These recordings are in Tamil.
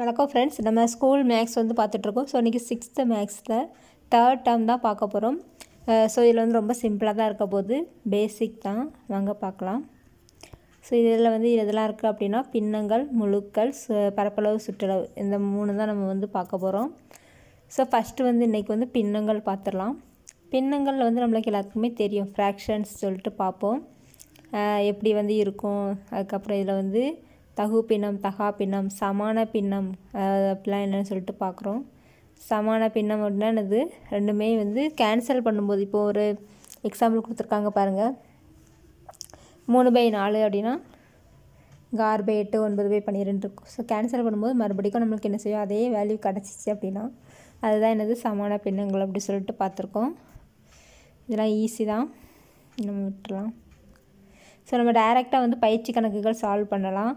வணக்கம் ஃப்ரெண்ட்ஸ் நம்ம ஸ்கூல் மேக்ஸ் வந்து பார்த்துட்ருக்கோம் ஸோ இன்றைக்கி சிக்ஸ்த்து மேக்ஸில் தேர்ட் டேர்ம் தான் பார்க்க போகிறோம் ஸோ இதில் வந்து ரொம்ப சிம்பிளாக தான் இருக்க போது பேசிக் தான் வாங்க பார்க்கலாம் ஸோ இதில் வந்து எதெல்லாம் இருக்குது அப்படின்னா பின்னங்கள் முழுக்கள் பரப்பளவு சுற்றளவு இந்த மூணு தான் நம்ம வந்து பார்க்க போகிறோம் ஸோ ஃபஸ்ட்டு வந்து இன்றைக்கி வந்து பின்னங்கள் பார்த்துடலாம் பின்னங்களில் வந்து நம்மளுக்கு எல்லாத்துக்குமே தெரியும் ஃப்ராக்ஷன்ஸ் சொல்லிட்டு பார்ப்போம் எப்படி வந்து இருக்கும் அதுக்கப்புறம் இதில் வந்து தகு பின்னம் தகா பின்னம் சமான பின்னம் அப்படிலாம் என்னென்னு சொல்லிட்டு பார்க்குறோம் சமான பின்னம் அப்படின்னா என்னது ரெண்டுமே வந்து கேன்சல் பண்ணும்போது இப்போது ஒரு எக்ஸாம்பிள் கொடுத்துருக்காங்க பாருங்கள் மூணு பை நாலு அப்படின்னா கார் பை எட்டு ஒன்பது பை பன்னிரெண்டு இருக்கும் ஸோ கேன்சல் பண்ணும்போது மறுபடிக்கும் நம்மளுக்கு என்ன செய்யும் அதே வேல்யூ கிடச்சிச்சு அப்படின்னா அதுதான் என்னது சமான பின்னங்கள் அப்படி சொல்லிட்டு பார்த்துருக்கோம் இதெல்லாம் ஈஸி தான் நம்ம விட்டுலாம் ஸோ நம்ம டைரெக்டாக வந்து பயிற்சி கணக்குகள் சால்வ் பண்ணலாம்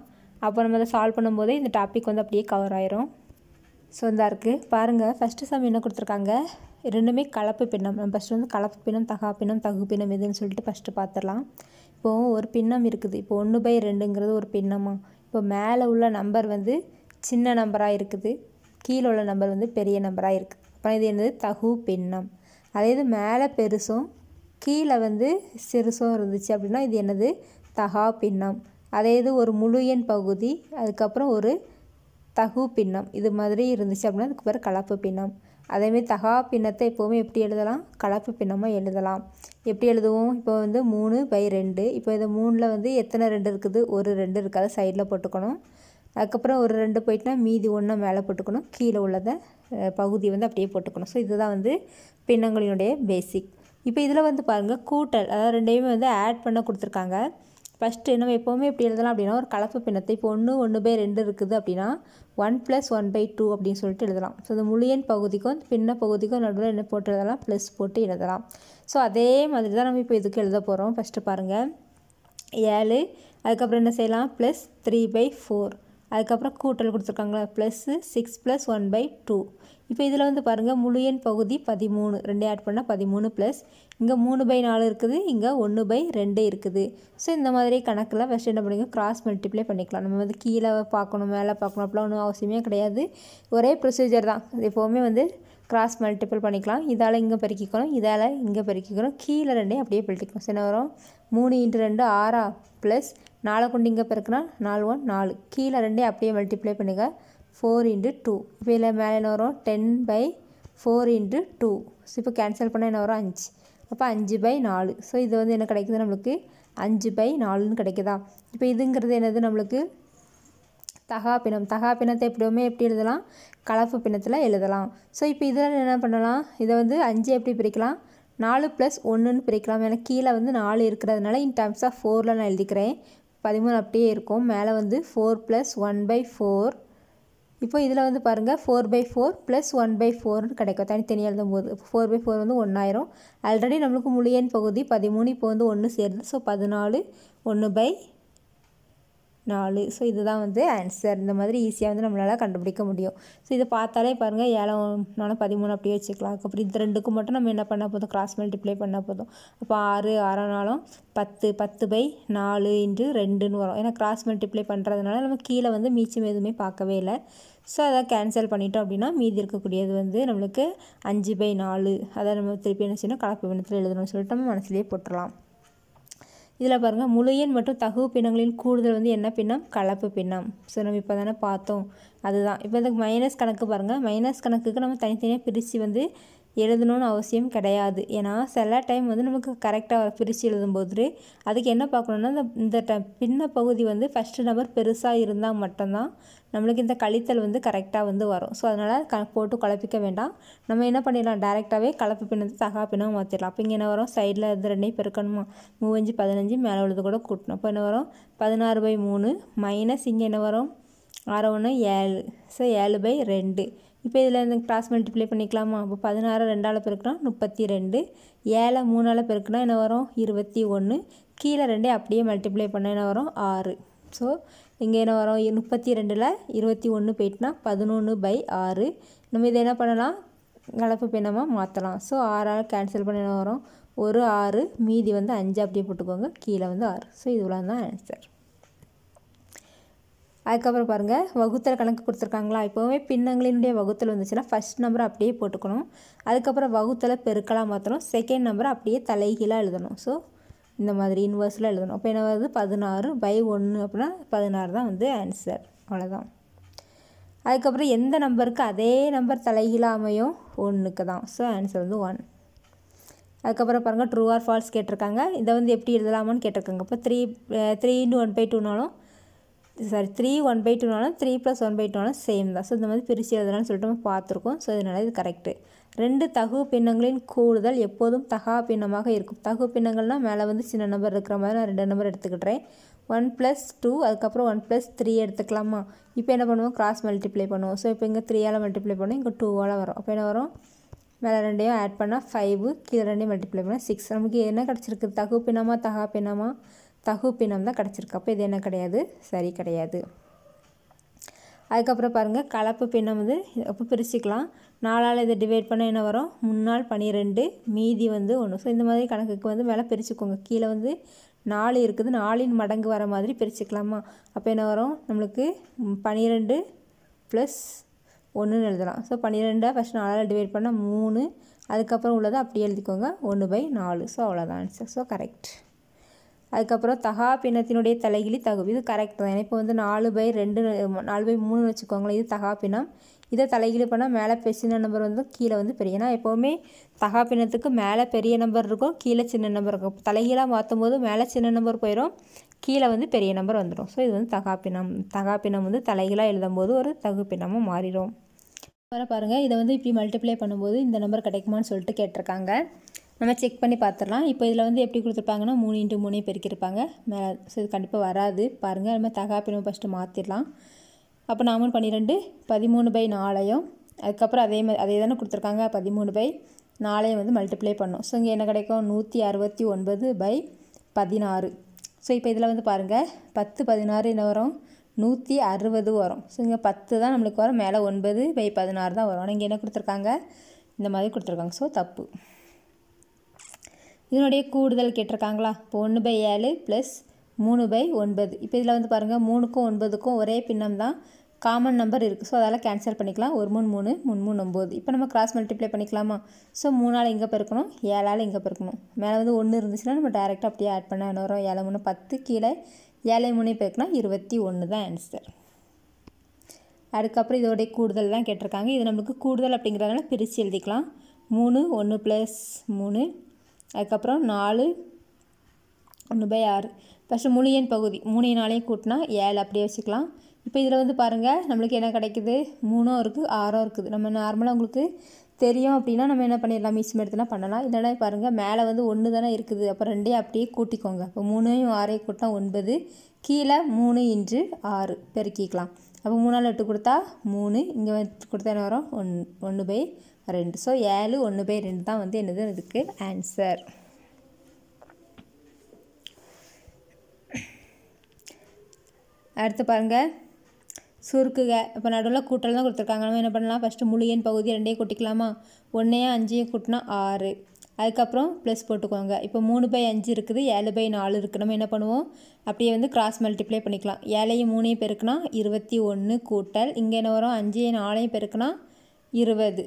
அப்போ நம்ம அதை சால்வ் பண்ணும்போதே இந்த டாபிக் வந்து அப்படியே கவர் ஆயிரும் ஸோ இந்த இருக்குது பாருங்கள் ஃபஸ்ட்டு சம் என்ன கொடுத்துருக்காங்க ரெண்டுமே கலப்பு பின்னம் நம்ம ஃபஸ்ட்டு வந்து கலப்பு பின்னம் தகா பின்னம் தகு பின்னம் எதுன்னு சொல்லிட்டு ஃபஸ்ட்டு பார்த்துடலாம் இப்போது ஒரு பின்னம் இருக்குது இப்போ ஒன்று பை ரெண்டுங்கிறது ஒரு பின்னமாக இப்போ மேலே உள்ள நம்பர் வந்து சின்ன நம்பராக இருக்குது கீழே உள்ள நம்பர் வந்து பெரிய நம்பராக இருக்குது அப்புறம் இது என்னது தகு பின்னம் அதே இது மேலே பெருசும் கீழே வந்து சிறுசும் இருந்துச்சு அப்படின்னா இது என்னது தகா பின்னம் அதே இது ஒரு முழு எண் பகுதி அதுக்கப்புறம் ஒரு தகு பின்னம் இது மாதிரி இருந்துச்சு அப்படின்னா அதுக்கு பேர் கலப்பு பின்னம் அதேமாரி தகா பின்னத்தை எப்போவுமே எப்படி எழுதலாம் கலப்பு பின்னமாக எழுதலாம் எப்படி எழுதுவோம் இப்போ வந்து மூணு பை ரெண்டு இப்போ இந்த மூணில் வந்து எத்தனை ரெண்டு இருக்குது ஒரு ரெண்டு இருக்காது சைடில் போட்டுக்கணும் அதுக்கப்புறம் ஒரு ரெண்டு போயிட்டுனா மீதி ஒன்றை மேலே போட்டுக்கணும் கீழே உள்ளதை பகுதி வந்து அப்படியே போட்டுக்கணும் ஸோ இதுதான் வந்து பின்னங்களினுடைய பேசிக் இப்போ இதில் வந்து பாருங்கள் கூட்டல் அதாவது ரெண்டையுமே வந்து ஆட் பண்ண கொடுத்துருக்காங்க ஃபஸ்ட்டு நம்ம எப்போவுமே எப்படி எழுதலாம் அப்படின்னா ஒரு கலப்பு பின்னத்தை இப்போ ஒன்று ஒன்று பை ரெண்டு இருக்குது அப்படின்னா one plus one by two அப்படின்னு சொல்லிட்டு எழுதலாம் ஸோ இந்த முழு எண் பகுதிக்கும் பின்ன பகுதிக்கும் நடுவில் என்ன போட்டு எழுதலாம் ப்ளஸ் போட்டு எழுதலாம் ஸோ அதே மாதிரி தான் நம்ம இப்போ இதுக்கு எழுத போகிறோம் ஃபஸ்ட்டு பாருங்கள் ஏழு அதுக்கப்புறம் என்ன செய்யலாம் ப்ளஸ் த்ரீ பை ஃபோர் அதுக்கப்புறம் கூட்டல் கொடுத்துருக்காங்களா plus six plus one by two இப்போ இதில் வந்து பாருங்கள் முழு எண் பகுதி பதிமூணு ரெண்டே ஆட் பண்ணால் பதிமூணு ப்ளஸ் இங்கே மூணு பை நாலு இருக்குது இங்கே ஒன்று பை ரெண்டு இருக்குது ஸோ இந்த மாதிரி கணக்கில் ஃபஸ்ட் என்ன பண்ணுங்க கிராஸ் மல்டிப்ளை பண்ணிக்கலாம் நம்ம வந்து கீழே பார்க்கணும் மேலே பார்க்கணும் அப்படிலாம் ஒன்றும் அவசியமே கிடையாது ஒரே ப்ரொசீஜர் தான் எப்போவுமே வந்து கிராஸ் மல்டிப்பிள் பண்ணிக்கலாம் இதால் இங்கே பெருக்கிக்கணும் இதால் இங்கே பெருக்கிக்கணும் கீழே ரெண்டே அப்படியே பெருக்கிக்கணும் சின்ன வரும் மூணு இன்ட்டு ரெண்டு ஆறா ப்ளஸ் நாலு கொண்டு இங்கே பெருக்கினா நாலு ஒன் நாலு கீழே ரெண்டே அப்படியே மல்டிப்ளை பண்ணுங்கள் ஃபோர் இன்ட்டு டூ இப்போ இல்லை மேலே என்ன வரும் ten by four into two so இப்போ கேன்சல் பண்ணால் என்ன வரும் அஞ்சு அப்போ அஞ்சு பை நாலு ஸோ இது வந்து என்ன கிடைக்குது நம்மளுக்கு அஞ்சு பை நாலுன்னு கிடைக்குதா இப்போ இதுங்கிறது என்னது நம்மளுக்கு தகா பிணம் தகா பிணத்தை எப்படியுமே எப்படி எழுதலாம் கலப்பு பிணத்தில் எழுதலாம் ஸோ இப்போ இதில் என்ன பண்ணலாம் இதை வந்து அஞ்சு எப்படி பிரிக்கலாம் நாலு ப்ளஸ் ஒன்றுன்னு பிரிக்கலாம் ஏன்னா கீழே வந்து நாலு இருக்கிறதுனால இன் டர்ம்ஸ் ஆஃப் ஃபோரில் நான் எழுதிக்கிறேன் பதிமூணு அப்படியே இருக்கும் மேலே வந்து four plus one by four இப்போ இதில் வந்து பாருங்கள் four by four plus one by ஃபோர்னு கிடைக்கும் தனித்தனியாக எழுதும்போது ஃபோர் பை ஃபோர் வந்து ஒன்றாயிரம் ஆல்ரெடி நம்மளுக்கு முழியன் பகுதி பதிமூணு இப்போ வந்து ஒன்று சேருது ஸோ பதினாலு ஒன்று பை நாலு ஸோ இதுதான் வந்து ஆன்சர் இந்த மாதிரி ஈஸியாக வந்து நம்மளால் கண்டுபிடிக்க முடியும் ஸோ இதை பார்த்தாலே பாருங்கள் ஏழை நாலு பதிமூணு அப்படியே வச்சுக்கலாம் அப்புறம் இந்த ரெண்டுக்கு மட்டும் நம்ம என்ன பண்ணால் போதும் கிராஸ் மல்டிப்ளை பண்ணால் போதும் அப்போ ஆறு ஆறானாலும் நாளும் பத்து பத்து பை நாலு இன்று ரெண்டுன்னு வரும் ஏன்னா கிராஸ் மல்டிப்ளை பண்ணுறதுனால நம்ம கீழே வந்து மீச்சம் எதுவுமே பார்க்கவே இல்லை ஸோ அதை கேன்சல் பண்ணிட்டோம் அப்படின்னா மீதி இருக்கக்கூடியது வந்து நம்மளுக்கு அஞ்சு பை நாலு அதை நம்ம திருப்பி என்ன செய்யணும் கலப்பு பிணத்தில் எழுதணும்னு சொல்லிட்டு நம்ம மனசுலேயே போட்டுடலாம் இதில் பாருங்கள் முழு எண் மற்றும் தகவு பின்னங்களின் கூடுதல் வந்து என்ன பின்னம் கலப்பு பின்னம் ஸோ நம்ம இப்போ தானே பார்த்தோம் அதுதான் இப்போ இந்த மைனஸ் கணக்கு பாருங்கள் மைனஸ் கணக்குக்கு நம்ம தனித்தனியாக பிரித்து வந்து எழுதணும்னு அவசியம் கிடையாது ஏன்னா சில டைம் வந்து நமக்கு கரெக்டாக பிரித்து எழுதும்போது அதுக்கு என்ன பார்க்கணுன்னா இந்த இந்த ட பின்ன பகுதி வந்து ஃபஸ்ட்டு நம்பர் பெருசாக இருந்தால் மட்டும்தான் நம்மளுக்கு இந்த கழித்தல் வந்து கரெக்டாக வந்து வரும் ஸோ அதனால் க போட்டு குழப்பிக்க வேண்டாம் நம்ம என்ன பண்ணிடலாம் டேரெக்டாகவே கலப்பு பின்னத்தை தகா பின்னாக மாற்றிடலாம் அப்போ இங்கே என்ன வரும் சைடில் இருந்து ரெண்டையும் பெருக்கணுமா மூவஞ்சு பதினஞ்சு மேலே உள்ளது கூட கூட்டணும் இப்போ என்ன வரும் பதினாறு பை மூணு மைனஸ் இங்கே என்ன வரும் ஆறு ஒன்று ஏழு ஸோ ஏழு பை ரெண்டு இப்போ இதில் இந்த க்ராஸ் மல்டிப்ளை பண்ணிக்கலாமா அப்போ பதினாறு ரெண்டால் பெருக்கணும் முப்பத்தி ரெண்டு ஏழை மூணால் பெருக்கணும் என்ன வரும் இருபத்தி ஒன்று கீழே ரெண்டே அப்படியே மல்டிப்ளை பண்ணால் என்ன வரும் ஆறு ஸோ இங்கே என்ன வரும் முப்பத்தி ரெண்டில் இருபத்தி ஒன்று போயிட்டுனா பதினொன்று பை ஆறு நம்ம இதை என்ன பண்ணலாம் கலப்பு பின்னமாக மாற்றலாம் ஸோ ஆறால் கேன்சல் பண்ண என்ன வரும் ஒரு ஆறு மீதி வந்து அஞ்சு அப்படியே போட்டுக்கோங்க கீழே வந்து ஆறு ஸோ இதுவெல்லாம் தான் ஆன்சர் அதுக்கப்புறம் பாருங்கள் வகுத்தல் கணக்கு கொடுத்துருக்காங்களா இப்போவுமே பின்னங்களினுடைய வகுத்தல் வந்துச்சுன்னா ஃபஸ்ட் நம்பர் அப்படியே போட்டுக்கணும் அதுக்கப்புறம் வகுத்தலை பெருக்கலாக மாற்றணும் செகண்ட் நம்பரை அப்படியே தலைகீழாக எழுதணும் ஸோ இந்த மாதிரி இன்வர்ஸில் எழுதணும் அப்போ என்ன வருது பதினாறு பை ஒன்று அப்படின்னா பதினாறு தான் வந்து ஆன்சர் அவ்வளோதான் அதுக்கப்புறம் எந்த நம்பருக்கு அதே நம்பர் தலைகீழாக அமையும் ஒன்றுக்கு தான் ஸோ ஆன்சர் வந்து ஒன் அதுக்கப்புறம் பாருங்கள் ட்ரூ ஆர் ஃபால்ஸ் கேட்டிருக்காங்க இதை வந்து எப்படி எழுதலாமான்னு கேட்டிருக்காங்க இப்போ three three into one by டூனாலும் சாரி த்ரீ ஒன் பை டூனாலும் த்ரீ ப்ளஸ் ஒன் பை டூனாலும் சேம் தான் ஸோ இந்த மாதிரி பிரித்து எழுதலாம்னு சொல்லிட்டு நம்ம பார்த்துருக்கோம் ஸோ இதனால் இது கரெக்டு ரெண்டு தகு பின்னங்களின் கூடுதல் எப்போதும் தகா பின்னமாக இருக்கும் தகு பின்னங்கள்னால் மேலே வந்து சின்ன நம்பர் இருக்கிற மாதிரி நான் ரெண்டு நம்பர் எடுத்துக்கிட்டேன் ஒன் ப்ளஸ் டூ அதுக்கப்புறம் ஒன் ப்ளஸ் த்ரீ எடுத்துக்கலாமா இப்போ என்ன பண்ணுவோம் கிராஸ் மல்டிப்ளை பண்ணுவோம் ஸோ இப்போ இங்கே த்ரீயால் மல்டிப்ளை பண்ணோம் இங்கே டூவால் வரும் அப்போ என்ன வரும் மேலே ரெண்டையும் ஆட் பண்ணால் ஃபைவ் கீழே ரெண்டையும் மல்டிப்ளை பண்ணால் சிக்ஸ் நமக்கு என்ன கிடச்சிருக்கு தகு பின்னமா தகா பின்னமா தகு பிணம் தான் கிடச்சிருக்கு அப்போ இது என்ன கிடையாது சரி கிடையாது அதுக்கப்புறம் பாருங்கள் கலப்பு பின்னம் வந்து அப்போ பிரிச்சுக்கலாம் நாலால் இதை டிவைட் பண்ண என்ன வரும் முன்னாள் பன்னிரெண்டு மீதி வந்து ஒன்று ஸோ இந்த மாதிரி கணக்குக்கு வந்து மேலே பிரிச்சுக்கோங்க கீழே வந்து நாலு இருக்குது நாலின் மடங்கு வர மாதிரி பிரிச்சுக்கலாமா அப்போ என்ன வரும் நம்மளுக்கு பன்னிரெண்டு ப்ளஸ் ஒன்றுன்னு எழுதலாம் ஸோ பன்னிரெண்டாக ஃபஸ்ட் நாலால் டிவைட் பண்ணால் மூணு அதுக்கப்புறம் உள்ளதை அப்படியே எழுதிக்கோங்க ஒன்று பை நாலு ஸோ அவ்வளோதான் ஆன்சர் ஸோ கரெக்ட் அதுக்கப்புறம் தகா பின்னத்தினுடைய தலைகிலி தகு இது கரெக்ட் தான் இப்போ வந்து நாலு பை ரெண்டு நாலு பை மூணு வச்சுக்கோங்களேன் இது தகா பின்னம் இதை தலைகீழ் பண்ணால் மேலே சின்ன நம்பர் வந்து கீழே வந்து பெரிய ஏன்னா எப்போவுமே தகா பின்னத்துக்கு மேலே பெரிய நம்பர் இருக்கும் கீழே சின்ன நம்பர் இருக்கும் தலைகீழாக மாற்றும் போது மேலே சின்ன நம்பர் போயிடும் கீழே வந்து பெரிய நம்பர் வந்துடும் ஸோ இது வந்து தகாப்பினம் தகாப்பினம் வந்து தலைகளாக போது ஒரு பின்னமாக மாறிடும் வர பாருங்கள் இதை வந்து இப்படி மல்டிப்ளை பண்ணும்போது இந்த நம்பர் கிடைக்குமான்னு சொல்லிட்டு கேட்டிருக்காங்க நம்ம செக் பண்ணி பார்த்துடலாம் இப்போ இதில் வந்து எப்படி கொடுத்துருப்பாங்கன்னா மூணு இன்ட்டு மூணே பெருக்கியிருப்பாங்க மேலே ஸோ இது கண்டிப்பாக வராது பாருங்கள் நம்ம தகாப்பி ஃபஸ்ட்டு மாற்றிடலாம் அப்போ நாமும் பன்னிரெண்டு பதிமூணு பை நாளையும் அதுக்கப்புறம் அதே மாதிரி அதே தானே கொடுத்துருக்காங்க பதிமூணு பை நாளையும் வந்து மல்டிப்ளை பண்ணோம் ஸோ இங்கே என்ன கிடைக்கும் நூற்றி அறுபத்தி ஒன்பது பை பதினாறு ஸோ இப்போ இதில் வந்து பாருங்கள் பத்து பதினாறு என்ன வரும் நூற்றி அறுபது வரும் ஸோ இங்கே பத்து தான் நம்மளுக்கு வரும் மேலே ஒன்பது பை பதினாறு தான் வரும் ஆனால் இங்கே என்ன கொடுத்துருக்காங்க இந்த மாதிரி கொடுத்துருக்காங்க ஸோ தப்பு இதனுடைய கூடுதல் கேட்டிருக்காங்களா இப்போ ஒன்று பை ஏழு ப்ளஸ் மூணு பை ஒன்பது இப்போ இதில் வந்து பாருங்கள் மூணுக்கும் ஒன்பதுக்கும் ஒரே பின்னம் தான் காமன் நம்பர் இருக்குது ஸோ அதால் கேன்சல் பண்ணிக்கலாம் ஒரு மூணு மூணு மூணு மூணு ஒம்பது இப்போ நம்ம கிராஸ் மல்டிப்ளை பண்ணிக்கலாமா ஸோ மூணால் இங்கே பெருக்கணும் ஏழால் இங்கே பெருக்கணும் மேலே வந்து ஒன்று இருந்துச்சுன்னா நம்ம டேரெக்டாக அப்படியே ஆட் பண்ண வரும் ஏழை மூணு பத்து கீழே ஏழை மூணு பெருக்கணும் இருபத்தி ஒன்று தான் ஆன்சர் அதுக்கப்புறம் இதோடைய கூடுதல் தான் கேட்டிருக்காங்க இது நம்மளுக்கு கூடுதல் அப்படிங்கிறதுனால பிரித்து எழுதிக்கலாம் மூணு ஒன்று ப்ளஸ் மூணு அதுக்கப்புறம் நாலு ஒன்று பை ஆறு ஃபஸ்ட்டு முழு பகுதி மூணு நாளையும் கூட்டினா ஏழு அப்படியே வச்சுக்கலாம் இப்போ இதில் வந்து பாருங்கள் நம்மளுக்கு என்ன கிடைக்குது மூணும் இருக்குது ஆறும் இருக்குது நம்ம நார்மலாக உங்களுக்கு தெரியும் அப்படின்னா நம்ம என்ன பண்ணிடலாம் மிஸ் எடுத்துலாம் பண்ணலாம் இல்லைனா பாருங்கள் மேலே வந்து ஒன்று தானே இருக்குது அப்போ ரெண்டே அப்படியே கூட்டிக்கோங்க இப்போ மூணையும் ஆறையும் கூட்டினா ஒன்பது கீழே மூணு இன்று ஆறு பெருக்கிக்கலாம் அப்போ மூணால் எட்டு கொடுத்தா மூணு இங்கே கொடுத்தா என்ன வரும் ஒன் ஒன்று பை ரெண்டு ஸோ ஏழு ஒன்று பை ரெண்டு தான் வந்து என்னது இதுக்கு ஆன்சர் அடுத்து பாருங்கள் சுருக்குக இப்போ நடுவில் கூட்டல் தான் கொடுத்துருக்காங்க நம்ம என்ன பண்ணலாம் ஃபஸ்ட்டு முழு எண் பகுதி ரெண்டையும் கூட்டிக்கலாமா ஒன்றையும் அஞ்சையும் கூட்டினா ஆறு அதுக்கப்புறம் ப்ளஸ் போட்டுக்கோங்க இப்போ மூணு பை அஞ்சு இருக்குது ஏழு பை நாலு இருக்குது நம்ம என்ன பண்ணுவோம் அப்படியே வந்து கிராஸ் மல்டிப்ளை பண்ணிக்கலாம் ஏழையும் மூணையும் பெருக்குனா இருபத்தி ஒன்று கூட்டல் இங்கே என்ன வரும் அஞ்சையும் நாலையும் பெருக்குனா இருபது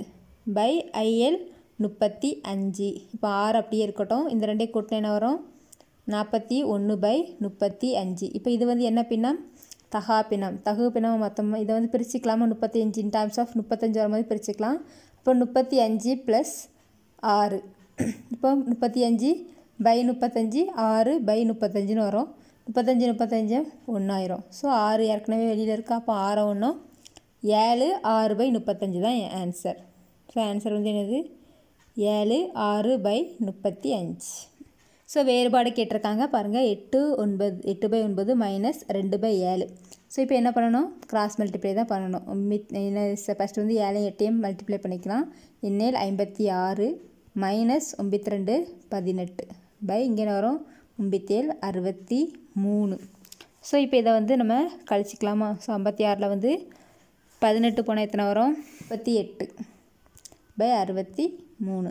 பை ஐஎல் முப்பத்தி அஞ்சு இப்போ ஆறு அப்படியே இருக்கட்டும் இந்த ரெண்டே கூட்டினா என்ன வரும் நாற்பத்தி ஒன்று பை முப்பத்தி அஞ்சு இப்போ இது வந்து என்ன பின்னம் தகா பின்னம் தகு பினம் மொத்தமாக இதை வந்து பிரிச்சுக்கலாமா முப்பத்தி அஞ்சு இன் டைம்ஸ் ஆஃப் முப்பத்தஞ்சு வர மாதிரி பிரிச்சுக்கலாம் இப்போ முப்பத்தி அஞ்சு ப்ளஸ் ஆறு இப்போ முப்பத்தி அஞ்சு பை முப்பத்தஞ்சு ஆறு பை முப்பத்தஞ்சுன்னு வரும் முப்பத்தஞ்சு முப்பத்தஞ்சு ஒன்றாயிரம் ஸோ ஆறு ஏற்கனவே வெளியில் இருக்கா அப்போ ஆறு ஒன்றும் ஏழு ஆறு பை முப்பத்தஞ்சு தான் என் ஆன்சர் ஸோ ஆன்சர் வந்து என்னது ஏழு ஆறு பை முப்பத்தி அஞ்சு ஸோ வேறுபாடு கேட்டிருக்காங்க பாருங்கள் எட்டு ஒன்பது எட்டு பை ஒன்பது மைனஸ் ரெண்டு பை ஏழு ஸோ இப்போ என்ன பண்ணணும் கிராஸ் மல்டிப்ளை தான் பண்ணணும் மித் என்ன ஃபஸ்ட்டு வந்து ஏழையும் எட்டையும் மல்டிப்ளை பண்ணிக்கலாம் இன்னேல் ஐம்பத்தி ஆறு மைனஸ் ஒம்பத்தி ரெண்டு பதினெட்டு பை இங்கே வரும் ஒம்பத்தேழு அறுபத்தி மூணு ஸோ இப்போ இதை வந்து நம்ம கழிச்சிக்கலாமா ஸோ ஐம்பத்தி ஆறில் வந்து பதினெட்டு போனால் எத்தனை வரும் முப்பத்தி எட்டு பை அறுபத்தி மூணு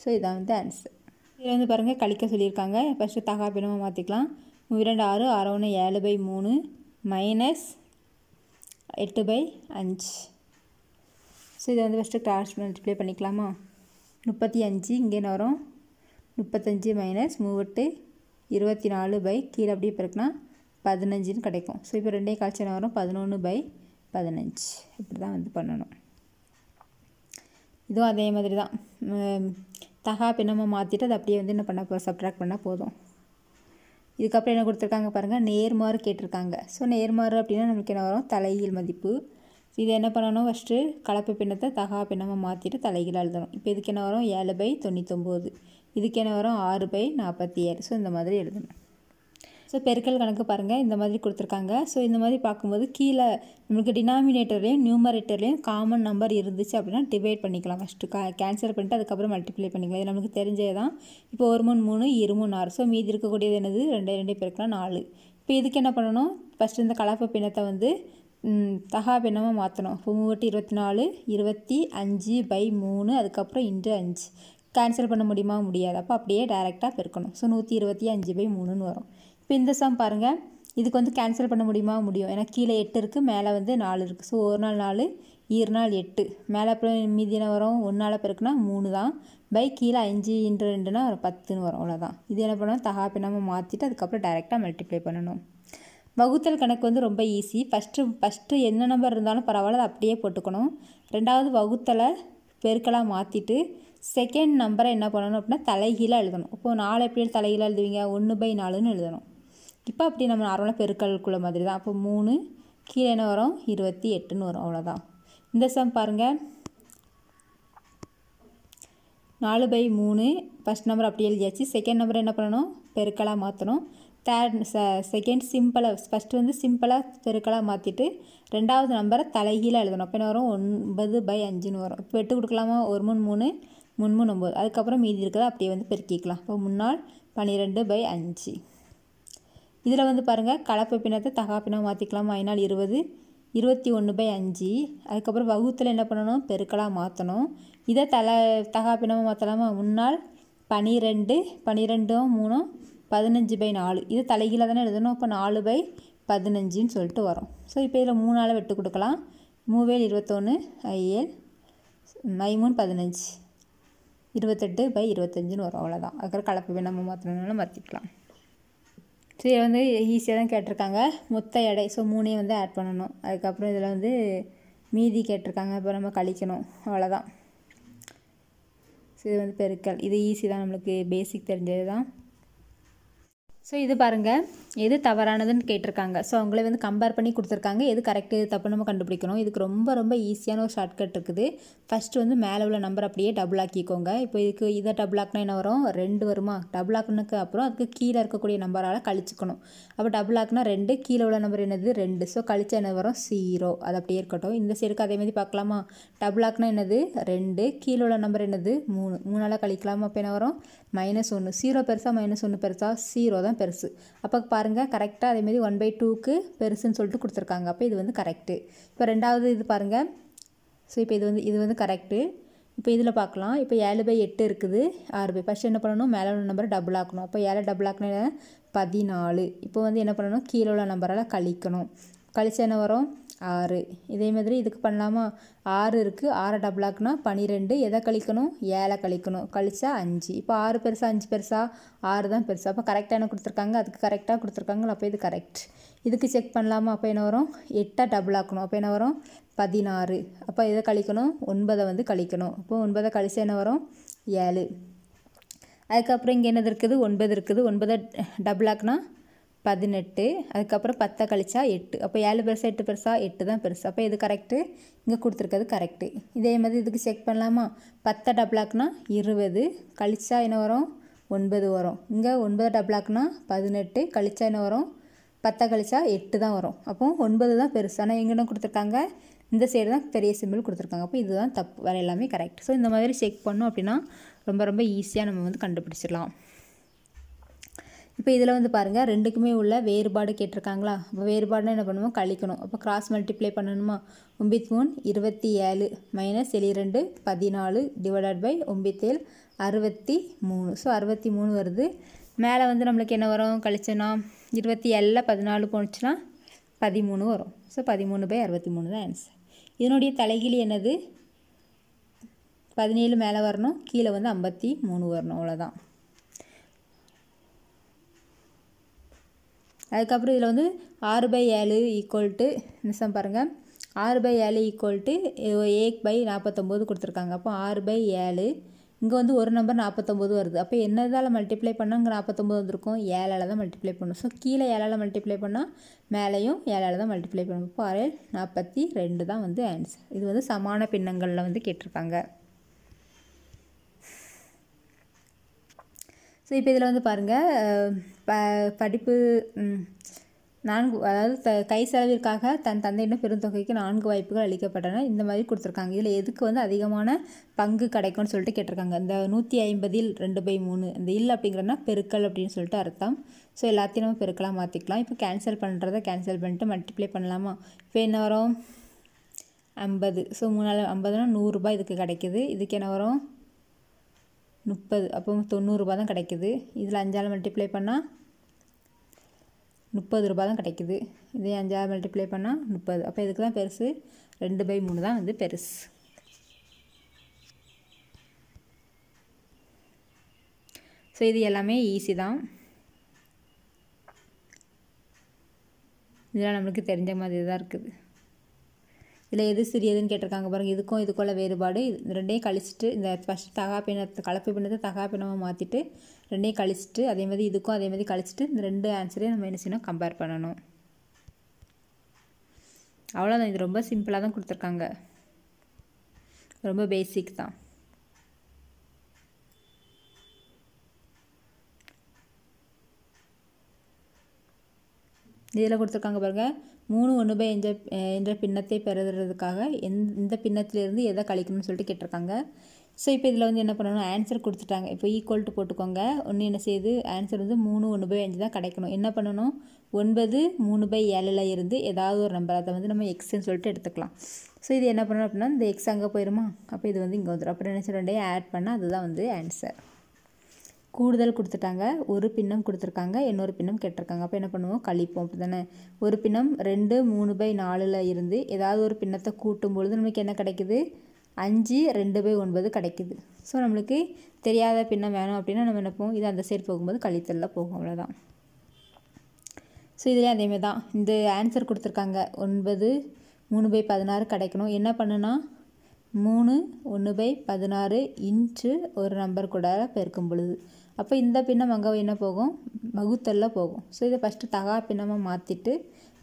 ஸோ இதான் வந்து ஆன்சர் இதில் வந்து பாருங்கள் கழிக்க சொல்லியிருக்காங்க ஃபஸ்ட்டு தகாபினமாக மாற்றிக்கலாம் இரண்டு ஆறு ஆறு ஒன்று ஏழு பை மூணு மைனஸ் எட்டு பை அஞ்சு ஸோ இதை வந்து ஃபஸ்ட்டு கிராஸ் மல்டிப்ளை பண்ணிக்கலாமா முப்பத்தி அஞ்சு இங்கே வரும் முப்பத்தஞ்சு மைனஸ் மூவெட்டு இருபத்தி நாலு பை கீழே அப்படியே பிறக்குனா பதினஞ்சுன்னு கிடைக்கும் ஸோ இப்போ ரெண்டே காய்ச்சல் வரும் பதினொன்று பை பதினஞ்சு இப்படி தான் வந்து பண்ணணும் இதுவும் அதே மாதிரி தான் தகா பின்னமாக மாற்றிட்டு அதை அப்படியே வந்து என்ன பண்ண போ சப்ட்ராக்ட் பண்ணால் போதும் இதுக்கப்புறம் என்ன கொடுத்துருக்காங்க பாருங்கள் நேர்மாறு கேட்டிருக்காங்க ஸோ நேர்மாறு அப்படின்னா நமக்கு என்ன வரும் தலைகீழ் மதிப்பு இதை என்ன பண்ணணும் ஃபஸ்ட்டு கலப்பு பின்னத்தை தகா பின்னமாக மாற்றிட்டு தலைகீழ் எழுதணும் இப்போ இதுக்கு என்ன வரும் ஏழு பை தொண்ணூத்தொம்போது இதுக்கு என்ன வரும் ஆறு பை நாற்பத்தி ஏழு ஸோ இந்த மாதிரி எழுதணும் ஸோ பெருக்கல் கணக்கு பாருங்கள் இந்த மாதிரி கொடுத்துருக்காங்க ஸோ இந்த மாதிரி பார்க்கும்போது கீழே நம்மளுக்கு டினாமினேட்டர்லேயும் நியூமரேட்டர்லேயும் காமன் நம்பர் இருந்துச்சு அப்படின்னா டிவைட் பண்ணிக்கலாம் ஃபஸ்ட்டு கா கேன்சல் பண்ணிட்டு அதுக்கப்புறம் மல்டிப்ளை பண்ணிக்கலாம் இது நமக்கு தெரிஞ்சது தான் இப்போ ஒரு மூணு மூணு இரு மூணு ஆறு ஸோ மீதி இருக்கக்கூடியது என்னது ரெண்டு ரெண்டு பேருக்குலாம் நாலு இப்போ இதுக்கு என்ன பண்ணணும் ஃபஸ்ட்டு இந்த கலப்பை பின்னத்தை வந்து தகா பின்னமாக மாற்றணும் இப்போ மூவட்டு இருபத்தி நாலு இருபத்தி அஞ்சு பை மூணு அதுக்கப்புறம் இன்று அஞ்சு கேன்சல் பண்ண முடியுமா முடியாது அப்போ அப்படியே டேரெக்டாக பெருக்கணும் ஸோ நூற்றி இருபத்தி அஞ்சு பை மூணுன்னு வரும் இப்போ இந்த சம் பாருங்கள் இதுக்கு வந்து கேன்சல் பண்ண முடியுமா முடியும் ஏன்னா கீழே எட்டு இருக்குது மேலே வந்து நாலு இருக்குது ஸோ ஒரு நாள் நாலு ஈர் நாள் எட்டு மேலே அப்புறம் மீதியான வரும் ஒன்றால் பிறக்குனா மூணு தான் பை கீழே அஞ்சு இன்று ரெண்டுனா ஒரு பத்துன்னு வரும் அவ்வளோதான் இது என்ன பண்ணணும் தகாப்பினாமல் மாற்றிட்டு அதுக்கப்புறம் டைரெக்டாக மல்டிப்ளை பண்ணணும் வகுத்தல் கணக்கு வந்து ரொம்ப ஈஸி ஃபஸ்ட்டு ஃபஸ்ட்டு என்ன நம்பர் இருந்தாலும் பரவாயில்ல அதை அப்படியே போட்டுக்கணும் ரெண்டாவது வகுத்தலை பெருக்கலாக மாற்றிட்டு செகண்ட் நம்பரை என்ன பண்ணணும் அப்படின்னா தலைகீழாக எழுதணும் இப்போது நாலு எப்படி தலைகீழாக எழுதுவீங்க ஒன்று பை நாலுன்னு எழுதணும் இப்போ அப்படி நம்ம நார்மலாக குள்ள மாதிரி தான் அப்போ மூணு கீழே என்ன வரும் இருபத்தி எட்டுன்னு வரும் அவ்வளோதான் இந்த சம் பாருங்கள் நாலு பை மூணு ஃபஸ்ட் நம்பர் அப்படி எழுதியாச்சு செகண்ட் நம்பர் என்ன பண்ணணும் பெருக்கலாக மாற்றணும் தேர்ட் ச செகண்ட் சிம்பிளாக ஃபஸ்ட்டு வந்து சிம்பிளாக பெருக்கலாக மாற்றிட்டு ரெண்டாவது நம்பரை தலைகீழாக எழுதணும் அப்போ என்ன வரும் ஒன்பது பை அஞ்சுன்னு வரும் இப்போ எட்டு கொடுக்கலாமா ஒரு மூணு மூணு மூணு ஒம்பது அதுக்கப்புறம் மீதி இருக்கிறத அப்படியே வந்து பெருக்கிக்கலாம் இப்போ முன்னாள் பன்னிரெண்டு பை அஞ்சு இதில் வந்து பாருங்கள் கலப்பு பிணத்தை தகாப்பிணம் மாற்றிக்கலாம் ஐநாள் இருபது இருபத்தி ஒன்று பை அஞ்சு அதுக்கப்புறம் வகுத்தில் என்ன பண்ணணும் பெருக்கலாக மாற்றணும் இதை தலை தகாப்பிணமாக மாற்றலாமா முன்னாள் பனிரெண்டு பனிரெண்டும் மூணும் பதினஞ்சு பை நாலு இது தலைகீழாக தானே எழுதணும் இப்போ நாலு பை பதினஞ்சுன்னு சொல்லிட்டு வரும் ஸோ இப்போ இதில் மூணால் வெட்டு கொடுக்கலாம் மூவேல் இருபத்தொன்று ஐஏல் மைமூன் பதினஞ்சு இருபத்தெட்டு பை இருபத்தஞ்சுன்னு வரும் அவ்வளோதான் அதுக்கப்புறம் கலப்பு நம்ம மாற்றணும்னாலும் மாற்றிக்கலாம் இதில் வந்து ஈஸியாக தான் கேட்டிருக்காங்க மொத்த எடை ஸோ மூணையும் வந்து ஆட் பண்ணணும் அதுக்கப்புறம் இதில் வந்து மீதி கேட்டிருக்காங்க இப்போ நம்ம கழிக்கணும் அவ்வளோதான் ஸோ இது வந்து பெருக்கல் இது ஈஸி தான் நம்மளுக்கு பேசிக் தெரிஞ்சது தான் ஸோ இது பாருங்கள் எது தவறானதுன்னு கேட்டிருக்காங்க ஸோ அவங்களே வந்து கம்பேர் பண்ணி கொடுத்துருக்காங்க எது கரெக்டு எது தப்பு நம்ம கண்டுபிடிக்கணும் இதுக்கு ரொம்ப ரொம்ப ஈஸியான ஒரு ஷார்ட்கட் இருக்குது ஃபஸ்ட்டு வந்து மேலே உள்ள நம்பர் அப்படியே டபுள் ஆக்கிக்கோங்க இப்போ இதுக்கு இதை டபுள் ஆக்குனா என்ன வரும் ரெண்டு வருமா டபுள் ஆக்குனுக்கு அப்புறம் அதுக்கு கீழே இருக்கக்கூடிய நம்பரால் கழிச்சுக்கணும் அப்போ டபுள் ஆக்குனா ரெண்டு கீழே உள்ள நம்பர் என்னது ரெண்டு ஸோ கழிச்சா என்ன வரும் ஜீரோ அது அப்படியே இருக்கட்டும் இந்த சைடுக்கு அதே மாதிரி பார்க்கலாமா டபுள் ஆக்குனா என்னது ரெண்டு கீழே உள்ள நம்பர் என்னது மூணு மூணால் கழிக்கலாமா அப்போ என்ன வரும் மைனஸ் ஒன்று ஜீரோ பெருசாக மைனஸ் ஒன்று பெருசாக ஜீரோ தான் பெருசு அப்போ பாருங்கள் கரெக்டாக அதேமாரி ஒன் பை டூக்கு பெருசுன்னு சொல்லிட்டு கொடுத்துருக்காங்க அப்போ இது வந்து கரெக்டு இப்போ ரெண்டாவது இது பாருங்கள் ஸோ இப்போ இது வந்து இது வந்து கரெக்டு இப்போ இதில் பார்க்கலாம் இப்போ ஏழு பை எட்டு இருக்குது ஆறு பை ஃபஸ்ட் என்ன பண்ணணும் மேலே உள்ள நம்பரை டபுள் ஆக்கணும் அப்போ ஏழை டபுள் ஆக்கணும் பதினாலு இப்போ வந்து என்ன பண்ணணும் கீழே உள்ள நம்பரால் கழிக்கணும் கழிச்சா என்ன வரும் ஆறு இதே மாதிரி இதுக்கு பண்ணலாமா ஆறு இருக்குது ஆறு டபுளாக்குனா பன்னிரெண்டு எதை கழிக்கணும் ஏழை கழிக்கணும் கழித்தா அஞ்சு இப்போ ஆறு பெருசாக அஞ்சு பெருசாக ஆறு தான் பெருசாக அப்போ கரெக்டாக என்ன கொடுத்துருக்காங்க அதுக்கு கரெக்டாக கொடுத்துருக்காங்களா அப்போ இது கரெக்ட் இதுக்கு செக் பண்ணலாமா அப்போ என்ன வரும் எட்டாக டபுளாக்கணும் அப்போ என்ன வரும் பதினாறு அப்போ எதை கழிக்கணும் ஒன்பதை வந்து கழிக்கணும் அப்போ ஒன்பதை கழிச்சா என்ன வரும் ஏழு அதுக்கப்புறம் இங்கே என்னது இருக்குது ஒன்பது இருக்குது ஒன்பதை டபுளாக்குனா பதினெட்டு அதுக்கப்புறம் பத்தை கழிச்சா எட்டு அப்போ ஏழு பெருசாக எட்டு பெருசாக எட்டு தான் பெருசு அப்போ இது கரெக்டு இங்கே கொடுத்துருக்கிறது கரெக்டு இதே மாதிரி இதுக்கு செக் பண்ணலாமா பத்தை டபுளாக்னா இருபது கழிச்சா என்ன வரும் ஒன்பது வரும் இங்கே ஒன்பது டபுளாக்னா பதினெட்டு கழிச்சா என்ன வரும் பத்தை கழிச்சா எட்டு தான் வரும் அப்போ ஒன்பது தான் பெருசு ஆனால் எங்கன்னா கொடுத்துருக்காங்க இந்த சைடு தான் பெரிய சிம்பிள் கொடுத்துருக்காங்க அப்போ இதுதான் தப்பு வேறு எல்லாமே கரெக்ட் ஸோ இந்த மாதிரி செக் பண்ணோம் அப்படின்னா ரொம்ப ரொம்ப ஈஸியாக நம்ம வந்து கண்டுபிடிச்சிடலாம் இப்போ இதில் வந்து பாருங்கள் ரெண்டுக்குமே உள்ள வேறுபாடு கேட்டிருக்காங்களா இப்போ வேறுபாடுனா என்ன பண்ணுவோம் கழிக்கணும் அப்போ கிராஸ் மல்டிப்ளை பண்ணணுமா ஒம்பித் மூணு இருபத்தி ஏழு மைனஸ் எழுபரெண்டு பதினாலு டிவைடட் பை ஒம்பித்தேழு அறுபத்தி மூணு ஸோ அறுபத்தி மூணு வருது மேலே வந்து நம்மளுக்கு என்ன வரும் கழிச்சோன்னா இருபத்தி ஏழில் பதினாலு போணுச்சுன்னா பதிமூணு வரும் ஸோ பதிமூணு பை அறுபத்தி மூணு தான் ஆன்சர் இதனுடைய தலைகிலி என்னது பதினேழு மேலே வரணும் கீழே வந்து ஐம்பத்தி மூணு வரணும் அவ்வளோதான் அதுக்கப்புறம் இதில் வந்து ஆறு பை ஏழு ஈக்குவல் டு நிசம் பாருங்கள் ஆறு பை ஏழு ஈக்குவல் டு ஏக் பை நாற்பத்தொம்போது கொடுத்துருக்காங்க அப்போ ஆறு பை ஏழு இங்கே வந்து ஒரு நம்பர் நாற்பத்தொம்போது வருது அப்போ என்னதால் மல்டிப்ளை பண்ணால் இங்கே நாற்பத்தொம்போது வந்திருக்கும் ஏழால் தான் மல்டிப்ளை பண்ணும் ஸோ கீழே ஏழால் மல்டிப்ளை பண்ணால் மேலேயும் ஏழால் தான் மல்டிப்ளை பண்ணும் இப்போ அரை நாற்பத்தி ரெண்டு தான் வந்து ஆன்சர் இது வந்து சமான பின்னங்களில் வந்து கேட்டிருக்காங்க ஸோ இப்போ இதில் வந்து பாருங்கள் ப படிப்பு நான்கு அதாவது த கை செலவிற்காக தன் தந்தையிடம் பெருந்தொகைக்கு நான்கு வாய்ப்புகள் அளிக்கப்பட்டன இந்த மாதிரி கொடுத்துருக்காங்க இதில் எதுக்கு வந்து அதிகமான பங்கு கிடைக்கும்னு சொல்லிட்டு கேட்டிருக்காங்க இந்த நூற்றி ஐம்பதில் ரெண்டு பை மூணு இந்த இல் அப்படிங்கிறனா பெருக்கல் அப்படின்னு சொல்லிட்டு அர்த்தம் ஸோ எல்லாத்தையும் நம்ம பெருக்கலாக மாற்றிக்கலாம் இப்போ கேன்சல் பண்ணுறத கேன்சல் பண்ணிட்டு மல்டிப்ளை பண்ணலாமா இப்போ என்ன வரும் ஐம்பது ஸோ மூணால் ஐம்பதுனா நூறுரூபா இதுக்கு கிடைக்கிது இதுக்கு என்ன வரும் முப்பது அப்போ தொண்ணூறுரூபா தான் கிடைக்கிது இதில் அஞ்சால் மல்டிப்ளை பண்ணால் முப்பது ரூபா தான் கிடைக்கிது இதே அஞ்சால் மல்டிப்ளை பண்ணால் முப்பது அப்போ இதுக்கு தான் பெருசு ரெண்டு பை மூணு தான் வந்து பெருசு ஸோ இது எல்லாமே ஈஸி தான் இதெல்லாம் நம்மளுக்கு தெரிஞ்ச மாதிரி தான் இருக்குது இதில் எது சிறியதுன்னு கேட்டிருக்காங்க பாருங்கள் இதுக்கும் இதுக்குள்ள வேறுபாடு இது ரெண்டையும் கழிச்சிட்டு இந்த ஃபஸ்ட் தகாப்பினத்தை கலப்பு பின்னத்தை தகாப்பினமாக மாற்றிட்டு ரெண்டையும் கழிச்சிட்டு அதே மாதிரி இதுக்கும் அதே மாதிரி கழிச்சிட்டு இந்த ரெண்டு ஆன்சரையும் நம்ம என்ன செய்யணும் கம்பேர் பண்ணணும் அவ்வளோதான் இது ரொம்ப சிம்பிளாக தான் கொடுத்துருக்காங்க ரொம்ப பேசிக் தான் இதில் கொடுத்துருக்காங்க பாருங்கள் மூணு ஒன்று பை என்ற என்ற பின்னத்தை பெறுறதுக்காக எந் இந்த பின்னத்திலேருந்து எதை கழிக்கணும்னு சொல்லிட்டு கேட்டிருக்காங்க ஸோ இப்போ இதில் வந்து என்ன பண்ணணும் ஆன்சர் கொடுத்துட்டாங்க இப்போ ஈக்குவல் டு போட்டுக்கோங்க ஒன்று என்ன செய்யுது ஆன்சர் வந்து மூணு ஒன்று பை அஞ்சு தான் கிடைக்கணும் என்ன பண்ணணும் ஒன்பது மூணு பை ஏழில் இருந்து ஏதாவது ஒரு நம்பர் அதை வந்து நம்ம எக்ஸ்ன்னு சொல்லிட்டு எடுத்துக்கலாம் ஸோ இது என்ன பண்ணணும் அப்படின்னா இந்த எக்ஸ் அங்கே போயிடுமா அப்போ இது வந்து இங்கே வந்துடும் அப்புறம் என்ன சொல்ல ஆட் பண்ணால் அதுதான் வந்து ஆன்சர் கூடுதல் கொடுத்துட்டாங்க ஒரு பின்னம் கொடுத்துருக்காங்க இன்னொரு பின்னம் கெட்டிருக்காங்க அப்போ என்ன பண்ணுவோம் கழிப்போம் அப்படி தானே ஒரு பின்னம் ரெண்டு மூணு பை நாலில் இருந்து ஏதாவது ஒரு பின்னத்தை கூட்டும் பொழுது நமக்கு என்ன கிடைக்குது அஞ்சு ரெண்டு பை ஒன்பது கிடைக்குது ஸோ நம்மளுக்கு தெரியாத பின்னம் வேணும் அப்படின்னா நம்ம என்ன போவோம் இது அந்த சைடு போகும்போது கழித்தலில் போகும் அவ்வளோதான் ஸோ இதுலேயும் அதேமாரி தான் இந்த ஆன்சர் கொடுத்துருக்காங்க ஒன்பது மூணு பை பதினாறு கிடைக்கணும் என்ன பண்ணுனா மூணு ஒன்று பை பதினாறு இன்ச்சு ஒரு நம்பர் கூட பெருக்கும் பொழுது அப்போ இந்த பின்னம் அங்கே என்ன போகும் வகுத்தல்ல போகும் ஸோ இதை ஃபஸ்ட்டு தகா பின்னமாக மாற்றிட்டு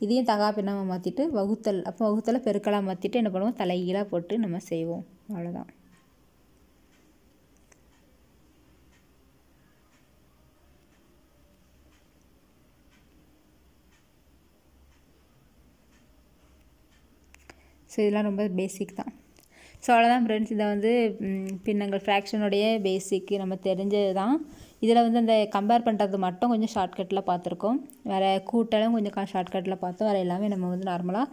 இதையும் தகா பின்னமாக மாற்றிட்டு வகுத்தல் அப்போ வகுத்தலை பெருக்கலாக மாற்றிட்டு என்ன பண்ணுவோம் தலைகீழாக போட்டு நம்ம செய்வோம் அவ்வளோதான் ஸோ இதெல்லாம் ரொம்ப பேசிக் தான் ஸோ அவ்வளோதான் ஃப்ரெண்ட்ஸ் இதை வந்து பின்னங்கள் ஃப்ராக்ஷனுடைய பேசிக்கு நம்ம தெரிஞ்சது தான் இதில் வந்து அந்த கம்பேர் பண்ணுறது மட்டும் கொஞ்சம் ஷார்ட்கட்டில் பார்த்துருக்கோம் வேறு கூட்டலும் கொஞ்சம் கா ஷார்ட்கட்டில் பார்த்தோம் வேறு எல்லாமே நம்ம வந்து நார்மலாக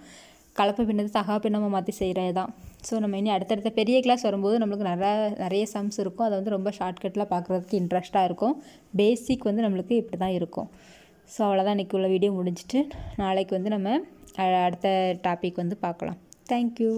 கலப்பு பின்னது தகா பின்னமாக மாற்றி செய்கிறது தான் ஸோ நம்ம இனி அடுத்தடுத்த பெரிய கிளாஸ் வரும்போது நம்மளுக்கு நிறைய நிறைய சம்ஸ் இருக்கும் அதை வந்து ரொம்ப ஷார்ட்கட்டில் பார்க்குறதுக்கு இன்ட்ரெஸ்ட்டாக இருக்கும் பேசிக் வந்து நம்மளுக்கு இப்படி தான் இருக்கும் ஸோ அவ்வளோதான் இன்றைக்கி உள்ள வீடியோ முடிஞ்சிட்டு நாளைக்கு வந்து நம்ம அடுத்த டாபிக் வந்து பார்க்கலாம் தேங்க்யூ